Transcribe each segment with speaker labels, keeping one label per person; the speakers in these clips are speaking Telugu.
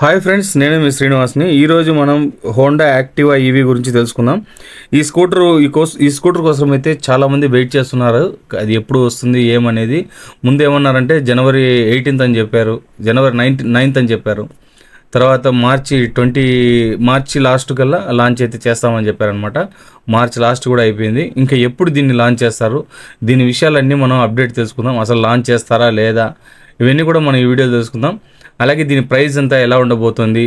Speaker 1: హాయ్ ఫ్రెండ్స్ నేను మీ శ్రీనివాస్ని ఈరోజు మనం హోండా యాక్టివా ఈవీ గురించి తెలుసుకుందాం ఈ స్కూటర్ ఈ కోస ఈ స్కూటర్ కోసం అయితే చాలామంది వెయిట్ చేస్తున్నారు అది ఎప్పుడు వస్తుంది ఏమనేది ముందు ఏమన్నారంటే జనవరి ఎయిటీన్త్ అని చెప్పారు జనవరి నైన్త్ నైన్త్ అని చెప్పారు తర్వాత మార్చి ట్వంటీ మార్చి లాస్ట్ కల్లా లాంచ్ అయితే చేస్తామని చెప్పారనమాట మార్చి లాస్ట్ కూడా అయిపోయింది ఇంకా ఎప్పుడు దీన్ని లాంచ్ చేస్తారు దీని విషయాలన్నీ మనం అప్డేట్ తెలుసుకుందాం అసలు లాంచ్ చేస్తారా లేదా ఇవన్నీ కూడా మనం ఈ వీడియో తెలుసుకుందాం అలాగే దీని ప్రైస్ అంతా ఎలా ఉండబోతుంది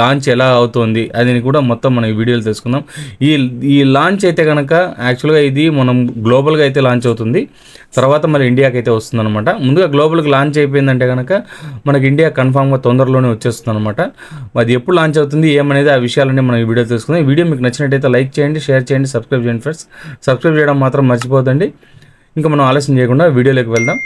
Speaker 1: లాంచ్ ఎలా అవుతుంది అది కూడా మొత్తం మనం ఈ వీడియోలో తెలుసుకుందాం ఈ ఈ లాంచ్ అయితే కనుక యాక్చువల్గా ఇది మనం గ్లోబల్గా అయితే లాంచ్ అవుతుంది తర్వాత మరి ఇండియాకి అయితే అనమాట ముందుగా గ్లోబల్కి లాంచ్ అయిపోయిందంటే కనుక మనకి ఇండియా కన్ఫామ్గా తొందరలోనే వచ్చేస్తుంది అనమాట అది ఎప్పుడు లాంచ్ అవుతుంది ఏమనేది ఆ విషయాలని మనం ఈ వీడియో తెలుసుకుందాం ఈ వీడియో మీకు నచ్చినట్టయితే లైక్ చేయండి షేర్ చేయండి సబ్స్క్రైబ్ చేయండి ఫ్రెండ్స్ సబ్స్క్రైబ్ చేయడం మాత్రం మర్చిపోదండి ఇంకా మనం ఆలోచన చేయకుండా వీడియోలోకి వెళ్దాం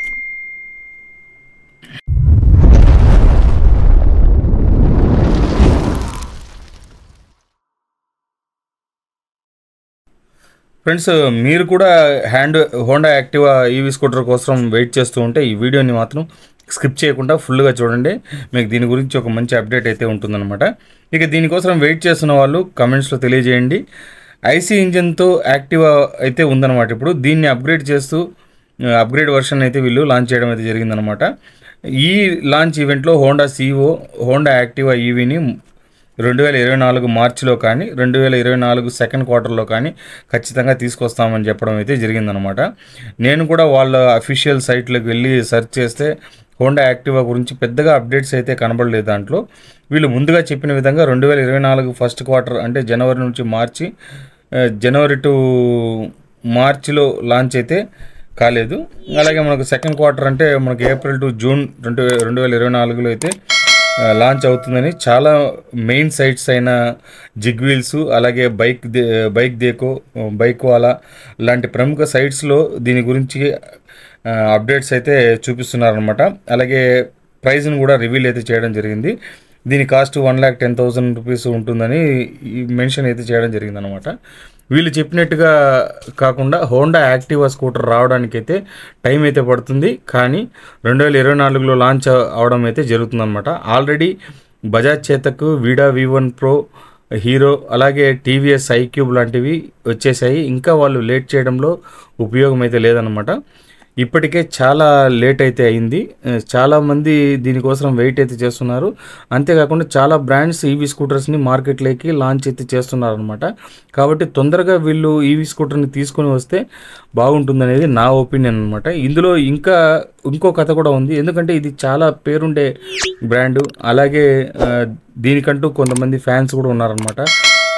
Speaker 1: ఫ్రెండ్స్ మీరు కూడా హ్యాండ్ హోండా యాక్టివా ఈవీ స్కూటర్ కోసం వెయిట్ చేస్తూ ఉంటే ఈ వీడియోని మాత్రం స్కిప్ చేయకుండా ఫుల్గా చూడండి మీకు దీని గురించి ఒక మంచి అప్డేట్ అయితే ఉంటుందన్నమాట ఇక దీనికోసం వెయిట్ చేస్తున్న వాళ్ళు కమెంట్స్లో తెలియజేయండి ఐసీ ఇంజిన్తో యాక్టివా అయితే ఉందన్నమాట ఇప్పుడు దీన్ని అప్గ్రేడ్ చేస్తూ అప్గ్రేడ్ వర్షన్ అయితే వీళ్ళు లాంచ్ చేయడం అయితే జరిగిందనమాట ఈ లాంచ్ ఈవెంట్లో హోండా సీఓ హోండా యాక్టివా ఈవీని రెండు వేల ఇరవై నాలుగు మార్చిలో కానీ రెండు వేల ఇరవై నాలుగు సెకండ్ క్వార్టర్లో కానీ ఖచ్చితంగా తీసుకొస్తామని చెప్పడం అయితే జరిగిందనమాట నేను కూడా వాళ్ళ అఫీషియల్ సైట్లకు వెళ్ళి సెర్చ్ చేస్తే హోండా యాక్టివా గురించి పెద్దగా అప్డేట్స్ అయితే కనబడలేదు దాంట్లో వీళ్ళు ముందుగా చెప్పిన విధంగా రెండు వేల ఇరవై నాలుగు ఫస్ట్ క్వార్టర్ అంటే జనవరి నుంచి మార్చి జనవరి టు మార్చిలో లాంచ్ అయితే కాలేదు అలాగే మనకు సెకండ్ క్వార్టర్ అంటే మనకు ఏప్రిల్ టు జూన్ రెండు రెండు వేల ఇరవై నాలుగులో అయితే లాంచ్ అవుతుందని చాలా మెయిన్ సైట్స్ అయిన జిగ్వీల్స్ అలాగే bike bike Dekho bike Wala లాంటి ప్రముఖ సైట్స్లో దీని గురించి అప్డేట్స్ అయితే చూపిస్తున్నారనమాట అలాగే ప్రైజ్ను కూడా రివీల్ అయితే చేయడం జరిగింది దీని cost one lakh ten thousand rupees ఉంటుందని మెన్షన్ అయితే చేయడం జరిగిందనమాట వీళ్ళు చెప్పినట్టుగా కాకుండా హోండా యాక్టివా స్కూటర్ రావడానికి అయితే టైం అయితే పడుతుంది కానీ రెండు వేల ఇరవై నాలుగులో లాంచ్ అవడం అయితే జరుగుతుందనమాట already Bajaj Chetak Vida V one pro Hero అలాగే టీవీఎస్ ఐక్యూబ్ లాంటివి వచ్చేసాయి ఇంకా వాళ్ళు లేట్ చేయడంలో ఉపయోగం అయితే లేదనమాట ఇప్పటికే చాలా లేట్ అయితే అయింది చాలామంది దీనికోసం వెయిట్ అయితే చేస్తున్నారు అంతేకాకుండా చాలా బ్రాండ్స్ ఈవీ స్కూటర్స్ని మార్కెట్లోకి లాంచ్ అయితే చేస్తున్నారనమాట కాబట్టి తొందరగా వీళ్ళు ఈవీ స్కూటర్ని తీసుకొని వస్తే బాగుంటుందనేది నా ఒపీనియన్ అనమాట ఇందులో ఇంకా ఇంకో కథ కూడా ఉంది ఎందుకంటే ఇది చాలా పేరుండే బ్రాండు అలాగే దీనికంటూ కొంతమంది ఫ్యాన్స్ కూడా ఉన్నారనమాట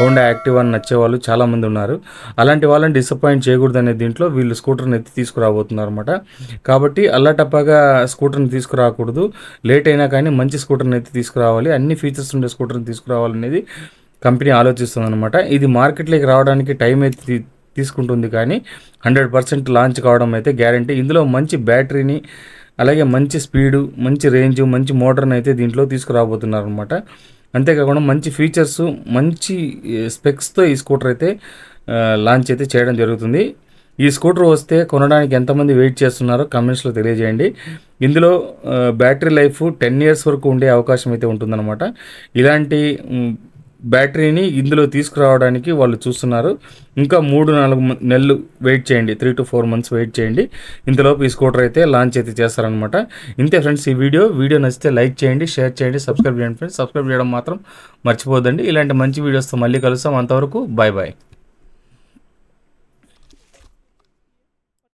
Speaker 1: హోండా యాక్టివ్ అని నచ్చే వాళ్ళు చాలామంది ఉన్నారు అలాంటి వాళ్ళని డిసప్పాయింట్ చేయకూడదనే దీంట్లో వీళ్ళు స్కూటర్ని ఎత్తి తీసుకురాబోతున్నారు అనమాట కాబట్టి అల్లటప్పగా స్కూటర్ని తీసుకురాకూడదు లేట్ అయినా కానీ మంచి స్కూటర్ని ఎత్తి తీసుకురావాలి అన్ని ఫీచర్స్ ఉండే స్కూటర్ని తీసుకురావాలనేది కంపెనీ ఆలోచిస్తుందన్నమాట ఇది మార్కెట్లోకి రావడానికి టైం అయితే తీసుకుంటుంది కానీ హండ్రెడ్ పర్సెంట్ లాంచ్ కావడం అయితే గ్యారంటీ ఇందులో మంచి బ్యాటరీని అలాగే మంచి స్పీడు మంచి రేంజ్ మంచి మోటార్ని అయితే దీంట్లో తీసుకురాబోతున్నారు అనమాట అంతేకాకుండా మంచి ఫీచర్స్ మంచి స్పెక్స్తో ఈ స్కూటర్ అయితే లాంచ్ అయితే చేయడం జరుగుతుంది ఈ స్కూటర్ వస్తే కొనడానికి ఎంతమంది వెయిట్ చేస్తున్నారో కమెంట్స్లో తెలియజేయండి ఇందులో బ్యాటరీ లైఫ్ టెన్ ఇయర్స్ వరకు ఉండే అవకాశం అయితే ఉంటుందన్నమాట ఇలాంటి బ్యాటరీని ఇందులో తీసుకురావడానికి వాళ్ళు చూస్తున్నారు ఇంకా మూడు నాలుగు నెలలు వెయిట్ చేయండి three to four months wait చేయండి ఇంతలోపు ఈ స్కూటర్ అయితే లాంచ్ అయితే చేస్తారనమాట ఇంతే ఫ్రెండ్స్ ఈ వీడియో వీడియో నచ్చితే లైక్ చేయండి షేర్ చేయండి సబ్స్క్రైబ్ చేయండి ఫ్రెండ్స్ సబ్స్క్రైబ్ చేయడం మాత్రం మర్చిపోదండి ఇలాంటి మంచి వీడియోస్తో మళ్ళీ కలుస్తాం అంతవరకు బాయ్ బాయ్